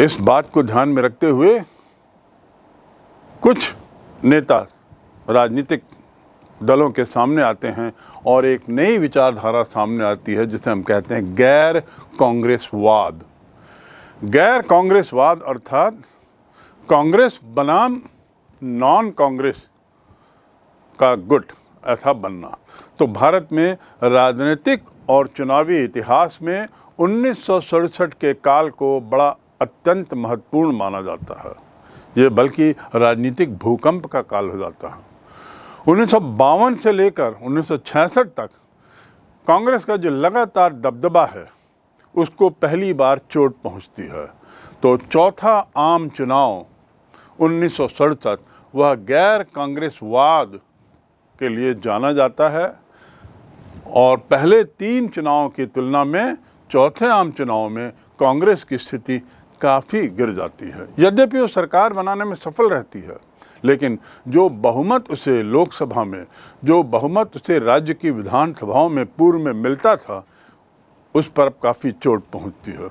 इस बात को ध्यान में रखते हुए कुछ नेता राजनीतिक दलों के सामने आते हैं और एक नई विचारधारा सामने आती है जिसे हम कहते हैं गैर कांग्रेसवाद गैर कांग्रेसवाद अर्थात कांग्रेस बनाम नॉन कांग्रेस का गुट ऐसा बनना तो भारत में राजनीतिक और चुनावी इतिहास में उन्नीस के काल को बड़ा अत्यंत महत्वपूर्ण माना जाता है ये बल्कि राजनीतिक भूकंप का काल हो जाता है उन्नीस से लेकर उन्नीस तक कांग्रेस का जो लगातार दबदबा है उसको पहली बार चोट पहुंचती है तो चौथा आम चुनाव उन्नीस वह गैर कांग्रेसवाद के लिए जाना जाता है और पहले तीन चुनावों की तुलना में चौथे आम चुनाव में कांग्रेस की स्थिति काफ़ी गिर जाती है यद्यपि वो सरकार बनाने में सफल रहती है लेकिन जो बहुमत उसे लोकसभा में जो बहुमत उसे राज्य की विधानसभाओं में पूर्व में मिलता था उस पर अब काफ़ी चोट पहुंचती है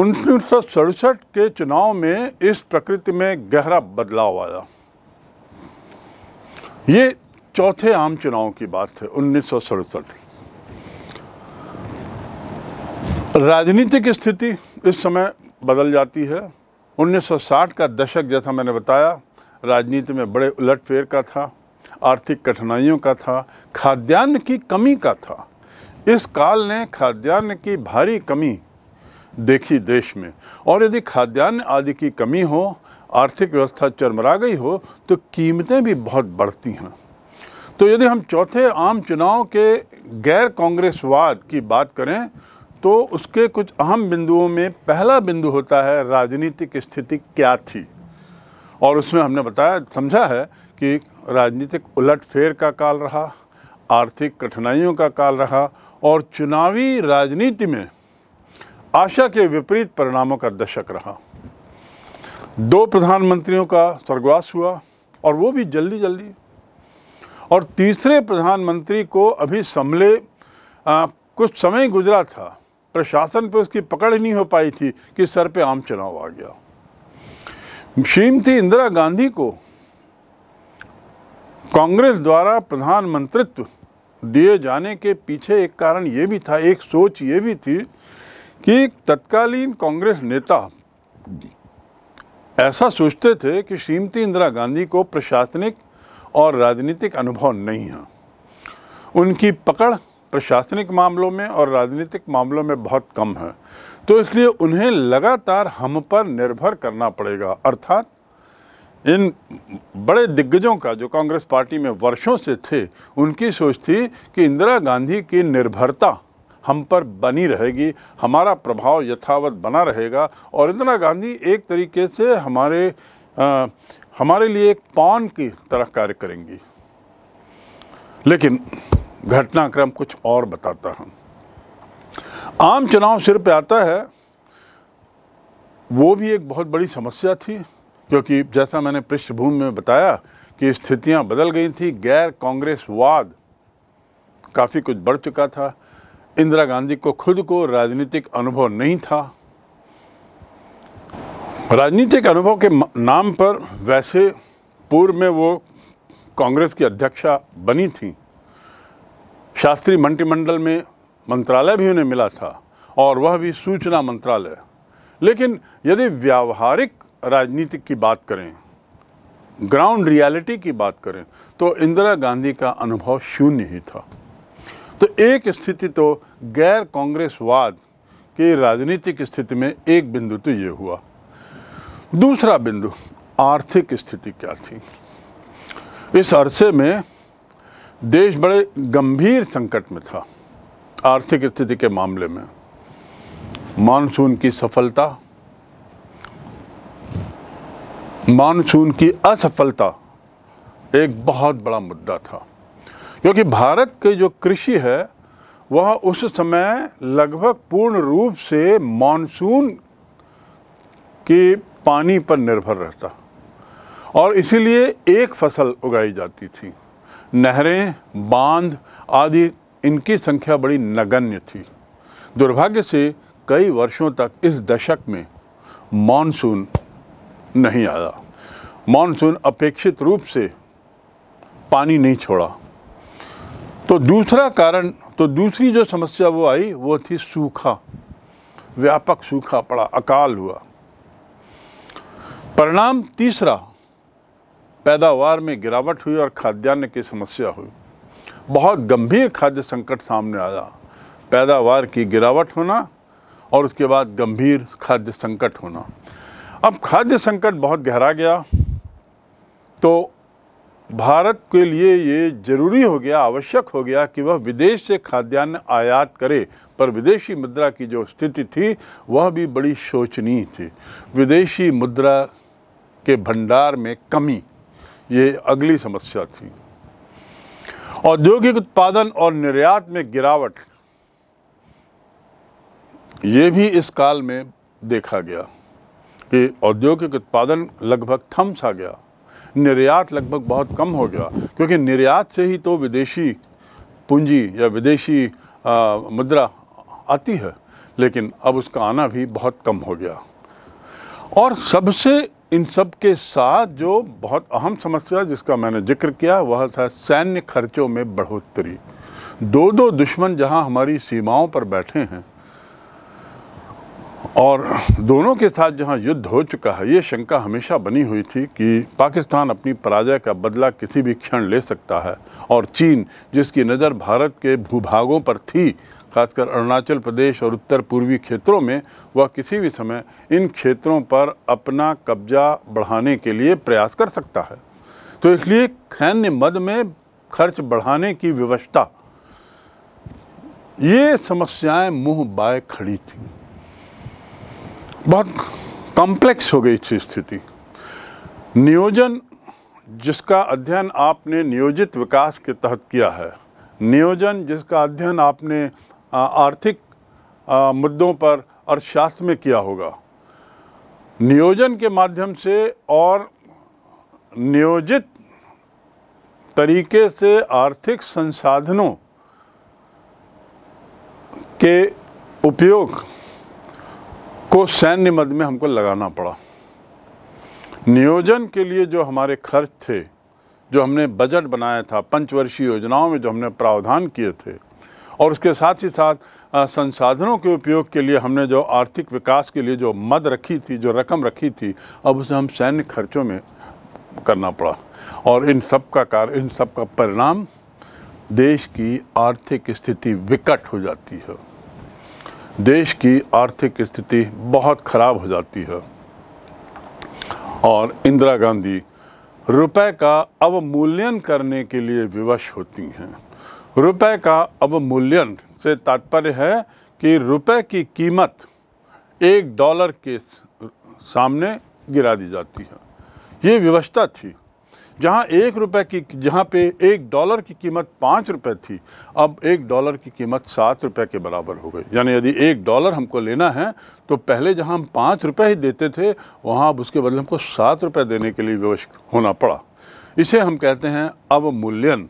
उन्नीस के चुनाव में इस प्रकृति में गहरा बदलाव आया ये चौथे आम चुनाव की बात है उन्नीस राजनीतिक स्थिति इस समय बदल जाती है 1960 का दशक जैसा मैंने बताया राजनीति में बड़े उलटफेर का था आर्थिक कठिनाइयों का था खाद्यान्न की कमी का था इस काल ने खाद्यान्न की भारी कमी देखी देश में और यदि खाद्यान्न आदि की कमी हो आर्थिक व्यवस्था चरमरा गई हो तो कीमतें भी बहुत बढ़ती हैं तो यदि हम चौथे आम चुनाव के गैर कांग्रेसवाद की बात करें तो उसके कुछ अहम बिंदुओं में पहला बिंदु होता है राजनीतिक स्थिति क्या थी और उसमें हमने बताया समझा है कि राजनीतिक उलटफेर का काल रहा आर्थिक कठिनाइयों का काल रहा और चुनावी राजनीति में आशा के विपरीत परिणामों का दशक रहा दो प्रधानमंत्रियों का स्वर्गवास हुआ और वो भी जल्दी जल्दी और तीसरे प्रधानमंत्री को अभी संभले कुछ समय गुजरा था प्रशासन पे उसकी पकड़ ही नहीं हो पाई थी कि सर पे आम चुनाव आ गया श्रीमती इंदिरा गांधी को कांग्रेस द्वारा प्रधानमंत्रित्व दिए जाने के पीछे एक कारण ये भी था एक सोच ये भी थी कि तत्कालीन कांग्रेस नेता ऐसा सोचते थे कि श्रीमती इंदिरा गांधी को प्रशासनिक और राजनीतिक अनुभव नहीं है उनकी पकड़ प्रशासनिक मामलों में और राजनीतिक मामलों में बहुत कम है तो इसलिए उन्हें लगातार हम पर निर्भर करना पड़ेगा अर्थात इन बड़े दिग्गजों का जो कांग्रेस पार्टी में वर्षों से थे उनकी सोच थी कि इंदिरा गांधी की निर्भरता हम पर बनी रहेगी हमारा प्रभाव यथावत बना रहेगा और इंदिरा गांधी एक तरीके से हमारे आ, हमारे लिए एक पान की तरह कार्य करेंगी लेकिन घटनाक्रम कुछ और बताता हूँ आम चुनाव सिर पे आता है वो भी एक बहुत बड़ी समस्या थी क्योंकि जैसा मैंने पृष्ठभूमि में बताया कि स्थितियाँ बदल गई थी गैर कांग्रेसवाद काफ़ी कुछ बढ़ चुका था इंदिरा गांधी को खुद को राजनीतिक अनुभव नहीं था राजनीतिक अनुभव के नाम पर वैसे पूर्व में वो कांग्रेस की अध्यक्षा बनी थी शास्त्रीय मंत्रिमंडल में मंत्रालय भी उन्हें मिला था और वह भी सूचना मंत्रालय लेकिन यदि व्यावहारिक राजनीति की बात करें ग्राउंड रियलिटी की बात करें तो इंदिरा गांधी का अनुभव शून्य ही था तो एक स्थिति तो गैर कांग्रेसवाद की राजनीतिक स्थिति में एक बिंदु तो ये हुआ दूसरा बिंदु आर्थिक स्थिति क्या थी इस अरसे में देश बड़े गंभीर संकट में था आर्थिक स्थिति के मामले में मानसून की सफलता मानसून की असफलता एक बहुत बड़ा मुद्दा था क्योंकि भारत के जो कृषि है वह उस समय लगभग पूर्ण रूप से मानसून के पानी पर निर्भर रहता और इसीलिए एक फसल उगाई जाती थी नहरें बांध आदि इनकी संख्या बड़ी नगण्य थी दुर्भाग्य से कई वर्षों तक इस दशक में मानसून नहीं आया मानसून अपेक्षित रूप से पानी नहीं छोड़ा तो दूसरा कारण तो दूसरी जो समस्या वो आई वो थी सूखा व्यापक सूखा पड़ा अकाल हुआ परिणाम तीसरा पैदावार में गिरावट हुई और खाद्यान्न की समस्या हुई बहुत गंभीर खाद्य संकट सामने आया पैदावार की गिरावट होना और उसके बाद गंभीर खाद्य संकट होना अब खाद्य संकट बहुत गहरा गया तो भारत के लिए ये जरूरी हो गया आवश्यक हो गया कि वह विदेश से खाद्यान्न आयात करे पर विदेशी मुद्रा की जो स्थिति थी वह भी बड़ी शोचनीय थी विदेशी मुद्रा के भंडार में कमी ये अगली समस्या थी औद्योगिक उत्पादन और निर्यात में गिरावट ये भी इस काल में देखा गया कि औद्योगिक उत्पादन लगभग थम सा गया निर्यात लगभग बहुत कम हो गया क्योंकि निर्यात से ही तो विदेशी पूंजी या विदेशी आ, मुद्रा आती है लेकिन अब उसका आना भी बहुत कम हो गया और सबसे इन सब के साथ जो बहुत अहम समस्या जिसका मैंने जिक्र किया वह था सैन्य खर्चों में बढ़ोतरी दो दो दुश्मन जहां हमारी सीमाओं पर बैठे हैं और दोनों के साथ जहां युद्ध हो चुका है ये शंका हमेशा बनी हुई थी कि पाकिस्तान अपनी पराजय का बदला किसी भी क्षण ले सकता है और चीन जिसकी नज़र भारत के भूभागों पर थी खासकर अरुणाचल प्रदेश और उत्तर पूर्वी क्षेत्रों में वह किसी भी समय इन क्षेत्रों पर अपना कब्जा बढ़ाने के लिए प्रयास कर सकता है तो इसलिए सैन्य मद में खर्च बढ़ाने की व्यवस्था ये समस्याएं मुंह बाय खड़ी थी बहुत कॉम्प्लेक्स हो गई थी स्थिति नियोजन जिसका अध्ययन आपने नियोजित विकास के तहत किया है नियोजन जिसका अध्ययन आपने आर्थिक मुद्दों पर अर्थशास्त्र में किया होगा नियोजन के माध्यम से और नियोजित तरीके से आर्थिक संसाधनों के उपयोग को सैन्य मद में हमको लगाना पड़ा नियोजन के लिए जो हमारे खर्च थे जो हमने बजट बनाया था पंचवर्षीय योजनाओं में जो हमने प्रावधान किए थे और उसके साथ ही साथ संसाधनों के उपयोग के लिए हमने जो आर्थिक विकास के लिए जो मद रखी थी जो रकम रखी थी अब उसे हम सैन्य खर्चों में करना पड़ा और इन सब का कार्य इन सब का परिणाम देश की आर्थिक स्थिति विकट हो जाती है देश की आर्थिक स्थिति बहुत ख़राब हो जाती है और इंदिरा गांधी रुपए का अवमूल्यन करने के लिए विवश होती हैं रुपए का अवमूल्यन से तात्पर्य है कि रुपए की कीमत एक डॉलर के सामने गिरा दी जाती है ये व्यवस्था थी जहाँ एक रुपए की जहाँ पे एक डॉलर की कीमत पाँच रुपए थी अब एक डॉलर की कीमत सात रुपए के बराबर हो गई यानी यदि एक डॉलर हमको लेना है तो पहले जहाँ हम पाँच रुपए ही देते थे वहाँ अब उसके बदले हमको सात रुपए देने के लिए व्यवस्था होना पड़ा इसे हम कहते हैं अवमूल्यन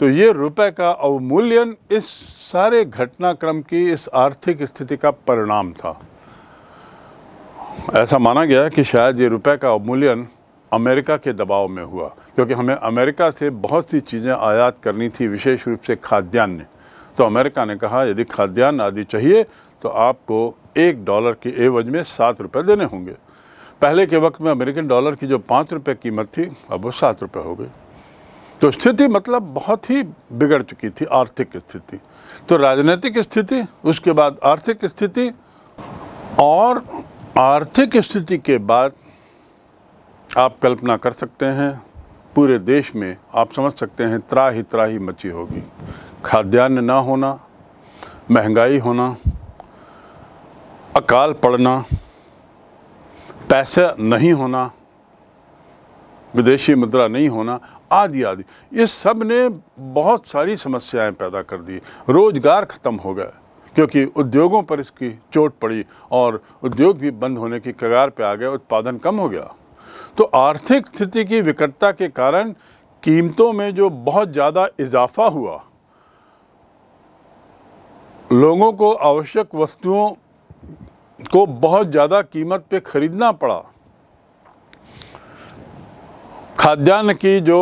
तो ये रुपए का अवमूल्यन इस सारे घटनाक्रम की इस आर्थिक स्थिति का परिणाम था ऐसा माना गया कि शायद ये रुपए का अवमूल्यन अमेरिका के दबाव में हुआ क्योंकि हमें अमेरिका से बहुत सी चीज़ें आयात करनी थी विशेष रूप से खाद्यान्न तो अमेरिका ने कहा यदि खाद्यान्न आदि चाहिए तो आपको एक डॉलर के एवज में सात रुपये देने होंगे पहले के वक्त में अमेरिकन डॉलर की जो पाँच रुपये कीमत थी अब वो सात रुपये हो गई तो स्थिति मतलब बहुत ही बिगड़ चुकी थी आर्थिक स्थिति तो राजनीतिक स्थिति उसके बाद आर्थिक स्थिति और आर्थिक स्थिति के बाद आप कल्पना कर सकते हैं पूरे देश में आप समझ सकते हैं त्राही त्राही मची होगी खाद्यान्न ना होना महंगाई होना अकाल पड़ना पैसा नहीं होना विदेशी मुद्रा नहीं होना आदि आदि ये सब ने बहुत सारी समस्याएं पैदा कर दी रोज़गार ख़त्म हो गया क्योंकि उद्योगों पर इसकी चोट पड़ी और उद्योग भी बंद होने की कगार पर आ गया उत्पादन कम हो गया तो आर्थिक स्थिति की विकटता के कारण कीमतों में जो बहुत ज़्यादा इजाफा हुआ लोगों को आवश्यक वस्तुओं को बहुत ज़्यादा कीमत पे ख़रीदना पड़ा खाद्यान्न की जो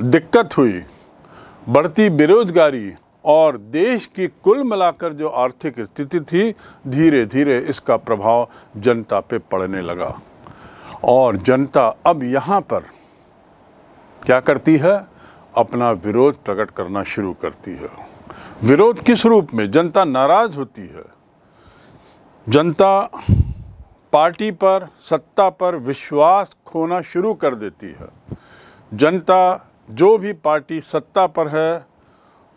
दिक्कत हुई बढ़ती बेरोजगारी और देश की कुल मिलाकर जो आर्थिक स्थिति थी धीरे धीरे इसका प्रभाव जनता पे पड़ने लगा और जनता अब यहाँ पर क्या करती है अपना विरोध प्रकट करना शुरू करती है विरोध किस रूप में जनता नाराज़ होती है जनता पार्टी पर सत्ता पर विश्वास खोना शुरू कर देती है जनता जो भी पार्टी सत्ता पर है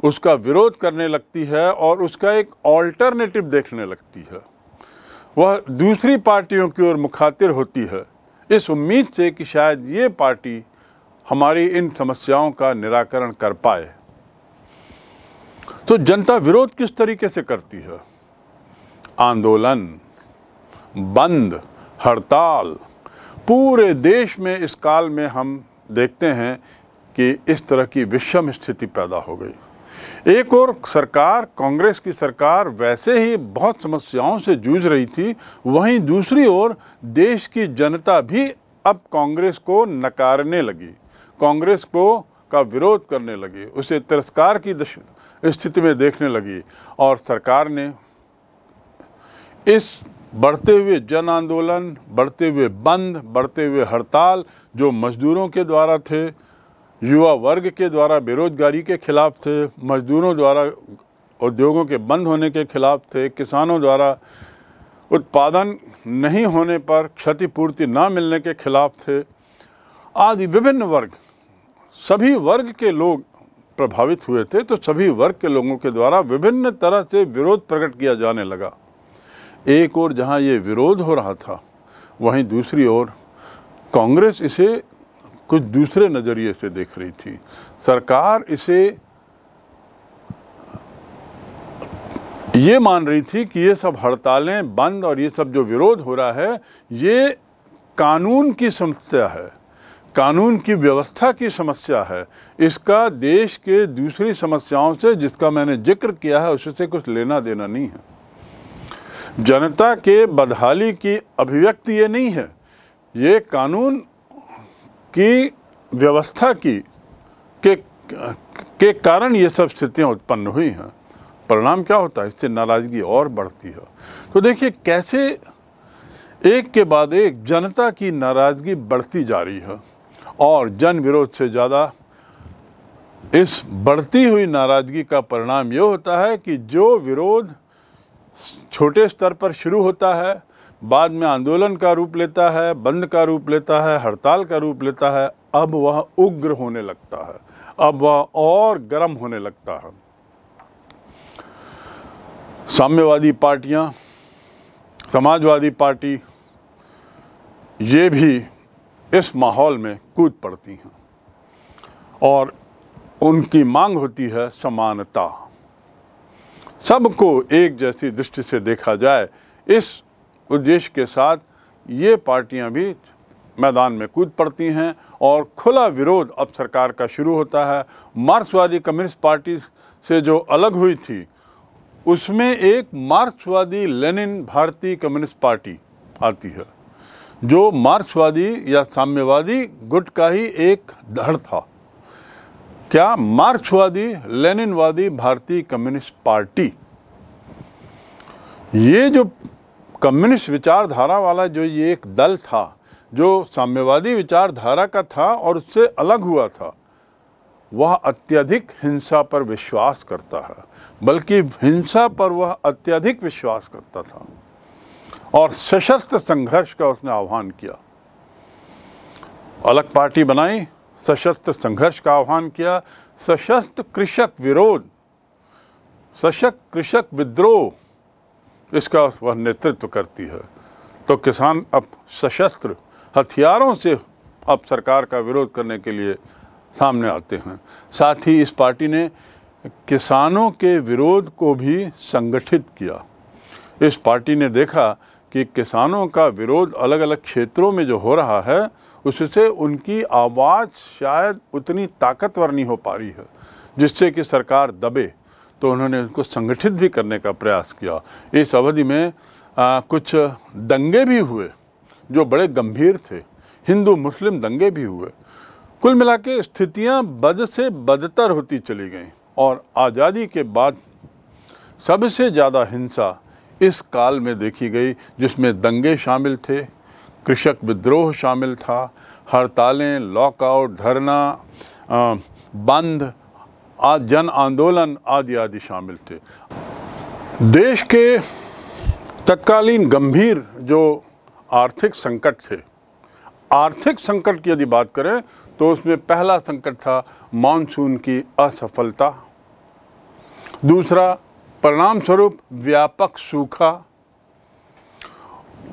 उसका विरोध करने लगती है और उसका एक ऑल्टरनेटिव देखने लगती है वह दूसरी पार्टियों की ओर मुखातिर होती है इस उम्मीद से कि शायद ये पार्टी हमारी इन समस्याओं का निराकरण कर पाए तो जनता विरोध किस तरीके से करती है आंदोलन बंद हड़ताल पूरे देश में इस काल में हम देखते हैं कि इस तरह की विषम स्थिति पैदा हो गई एक और सरकार कांग्रेस की सरकार वैसे ही बहुत समस्याओं से जूझ रही थी वहीं दूसरी ओर देश की जनता भी अब कांग्रेस को नकारने लगी कांग्रेस को का विरोध करने लगी उसे तिरस्कार की स्थिति में देखने लगी और सरकार ने इस बढ़ते हुए जन आंदोलन बढ़ते हुए बंद बढ़ते हुए हड़ताल जो मजदूरों के द्वारा थे युवा वर्ग के द्वारा बेरोजगारी के खिलाफ थे मजदूरों द्वारा उद्योगों के बंद होने के खिलाफ थे किसानों द्वारा उत्पादन नहीं होने पर क्षतिपूर्ति ना मिलने के खिलाफ थे आदि विभिन्न वर्ग सभी वर्ग के लोग प्रभावित हुए थे तो सभी वर्ग के लोगों के द्वारा विभिन्न तरह से विरोध प्रकट किया जाने लगा एक और जहाँ ये विरोध हो रहा था वहीं दूसरी ओर कांग्रेस इसे कुछ दूसरे नज़रिए से देख रही थी सरकार इसे ये मान रही थी कि ये सब हड़तालें बंद और ये सब जो विरोध हो रहा है ये कानून की समस्या है कानून की व्यवस्था की समस्या है इसका देश के दूसरी समस्याओं से जिसका मैंने जिक्र किया है उससे कुछ लेना देना नहीं है जनता के बदहाली की अभिव्यक्ति ये नहीं है ये कानून की व्यवस्था की के के कारण ये सब स्थितियाँ उत्पन्न हुई हैं परिणाम क्या होता है इससे नाराज़गी और बढ़ती है तो देखिए कैसे एक के बाद एक जनता की नाराज़गी बढ़ती जा रही है और जन विरोध से ज़्यादा इस बढ़ती हुई नाराज़गी का परिणाम ये होता है कि जो विरोध छोटे स्तर पर शुरू होता है बाद में आंदोलन का रूप लेता है बंद का रूप लेता है हड़ताल का रूप लेता है अब वह उग्र होने लगता है अब वह और गर्म होने लगता है साम्यवादी पार्टियां, समाजवादी पार्टी ये भी इस माहौल में कूद पड़ती हैं और उनकी मांग होती है समानता सबको एक जैसी दृष्टि से देखा जाए इस उद्देश्य के साथ ये पार्टियां भी मैदान में कूद पड़ती हैं और खुला विरोध अब सरकार का शुरू होता है मार्क्सवादी कम्युनिस्ट पार्टी से जो अलग हुई थी उसमें एक मार्क्सवादी लेनिन भारतीय कम्युनिस्ट पार्टी आती है जो मार्क्सवादी या साम्यवादी गुट का ही एक धड़ था क्या मार्क्सवादी लेनिनवादी भारतीय कम्युनिस्ट पार्टी ये जो कम्युनिस्ट विचारधारा वाला जो ये एक दल था जो साम्यवादी विचारधारा का था और उससे अलग हुआ था वह अत्यधिक हिंसा पर विश्वास करता है बल्कि हिंसा पर वह अत्यधिक विश्वास करता था और सशस्त्र संघर्ष का उसने आह्वान किया अलग पार्टी बनाई सशस्त्र संघर्ष का आह्वान किया सशस्त्र कृषक विरोध सशक्त कृषक विद्रोह इसका वह नेतृत्व करती है तो किसान अब सशस्त्र हथियारों से अब सरकार का विरोध करने के लिए सामने आते हैं साथ ही इस पार्टी ने किसानों के विरोध को भी संगठित किया इस पार्टी ने देखा कि किसानों का विरोध अलग अलग क्षेत्रों में जो हो रहा है उससे उनकी आवाज़ शायद उतनी ताकतवर नहीं हो पा रही है जिससे कि सरकार दबे तो उन्होंने उनको संगठित भी करने का प्रयास किया इस अवधि में आ, कुछ दंगे भी हुए जो बड़े गंभीर थे हिंदू मुस्लिम दंगे भी हुए कुल मिला के स्थितियाँ बद से बदतर होती चली गईं और आज़ादी के बाद सबसे ज़्यादा हिंसा इस काल में देखी गई जिसमें दंगे शामिल थे कृषक विद्रोह शामिल था हड़तालें लॉकआउट धरना बंद जन आंदोलन आदि आदि शामिल थे देश के तत्कालीन गंभीर जो आर्थिक संकट थे आर्थिक संकट की यदि बात करें तो उसमें पहला संकट था मानसून की असफलता दूसरा परिणाम स्वरूप व्यापक सूखा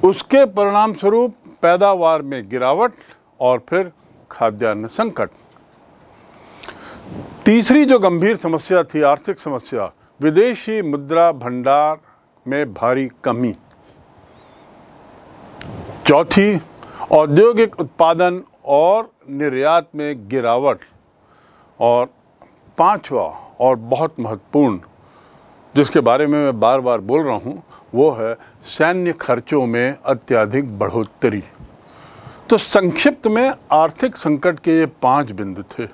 उसके परिणाम स्वरूप पैदावार में गिरावट और फिर खाद्यान्न संकट तीसरी जो गंभीर समस्या थी आर्थिक समस्या विदेशी मुद्रा भंडार में भारी कमी चौथी औद्योगिक उत्पादन और निर्यात में गिरावट और पांचवा और बहुत महत्वपूर्ण जिसके बारे में मैं बार बार बोल रहा हूँ वो है सैन्य खर्चों में अत्यधिक बढ़ोतरी तो संक्षिप्त में आर्थिक संकट के ये पांच बिंदु थे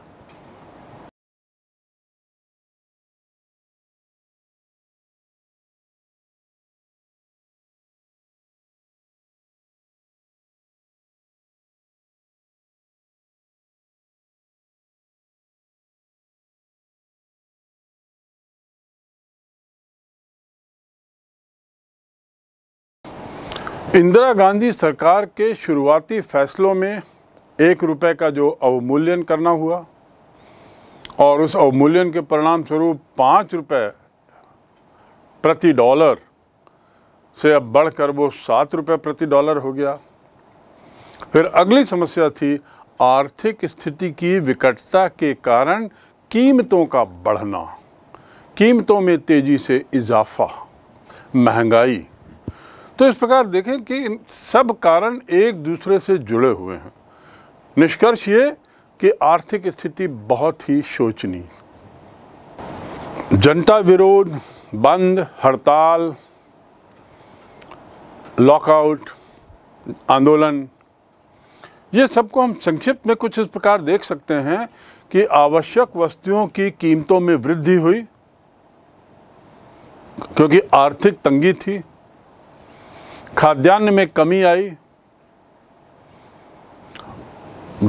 इंदिरा गांधी सरकार के शुरुआती फैसलों में एक रुपए का जो अवमूल्यन करना हुआ और उस अवमूल्यन के परिणाम स्वरूप पाँच रुपये प्रति डॉलर से अब बढ़कर वो सात रुपये प्रति डॉलर हो गया फिर अगली समस्या थी आर्थिक स्थिति की विकटता के कारण कीमतों का बढ़ना कीमतों में तेज़ी से इजाफा महंगाई तो इस प्रकार देखें कि इन सब कारण एक दूसरे से जुड़े हुए हैं निष्कर्ष ये कि आर्थिक स्थिति बहुत ही शोचनीय जनता विरोध बंद हड़ताल लॉकआउट आंदोलन ये सबको हम संक्षिप्त में कुछ इस प्रकार देख सकते हैं कि आवश्यक वस्तुओं की कीमतों में वृद्धि हुई क्योंकि आर्थिक तंगी थी खाद्यान्न में कमी आई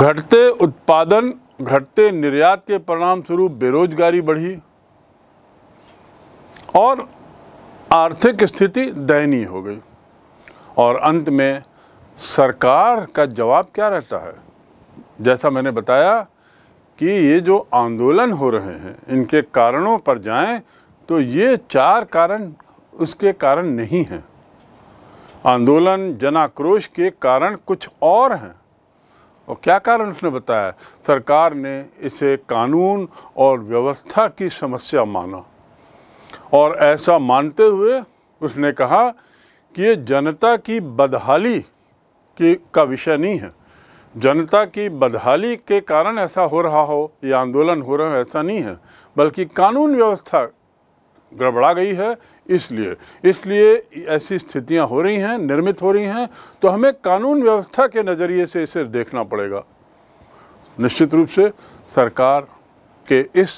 घटते उत्पादन घटते निर्यात के परिणाम स्वरूप बेरोजगारी बढ़ी और आर्थिक स्थिति दयनीय हो गई और अंत में सरकार का जवाब क्या रहता है जैसा मैंने बताया कि ये जो आंदोलन हो रहे हैं इनके कारणों पर जाएं तो ये चार कारण उसके कारण नहीं हैं आंदोलन जनाक्रोश के कारण कुछ और हैं और क्या कारण उसने बताया सरकार ने इसे कानून और व्यवस्था की समस्या माना और ऐसा मानते हुए उसने कहा कि ये जनता की बदहाली की का विषय नहीं है जनता की बदहाली के कारण ऐसा हो रहा हो या आंदोलन हो रहा हो ऐसा नहीं है बल्कि कानून व्यवस्था गड़बड़ा गई है इसलिए इसलिए ऐसी स्थितियां हो रही हैं निर्मित हो रही हैं तो हमें कानून व्यवस्था के नज़रिए से इसे देखना पड़ेगा निश्चित रूप से सरकार के इस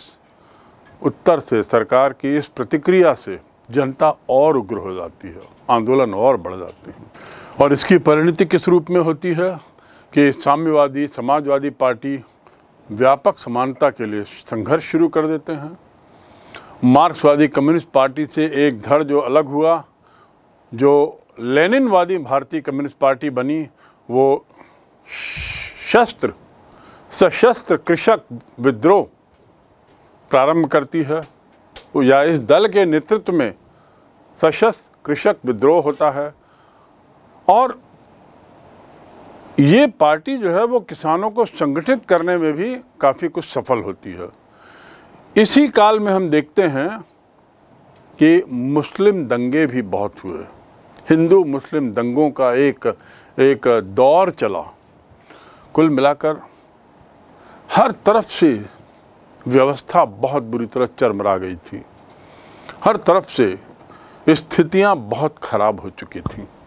उत्तर से सरकार की इस प्रतिक्रिया से जनता और उग्र हो जाती है आंदोलन और बढ़ जाते हैं और इसकी परिणति किस रूप में होती है कि साम्यवादी समाजवादी पार्टी व्यापक समानता के लिए संघर्ष शुरू कर देते हैं मार्क्सवादी कम्युनिस्ट पार्टी से एक धड़ जो अलग हुआ जो लेनिनवादी भारतीय कम्युनिस्ट पार्टी बनी वो शस्त्र सशस्त्र कृषक विद्रोह प्रारंभ करती है तो या इस दल के नेतृत्व में सशस्त्र कृषक विद्रोह होता है और ये पार्टी जो है वो किसानों को संगठित करने में भी काफ़ी कुछ सफल होती है इसी काल में हम देखते हैं कि मुस्लिम दंगे भी बहुत हुए हिंदू मुस्लिम दंगों का एक एक दौर चला कुल मिलाकर हर तरफ से व्यवस्था बहुत बुरी तरह चरमरा गई थी हर तरफ से स्थितियां बहुत ख़राब हो चुकी थीं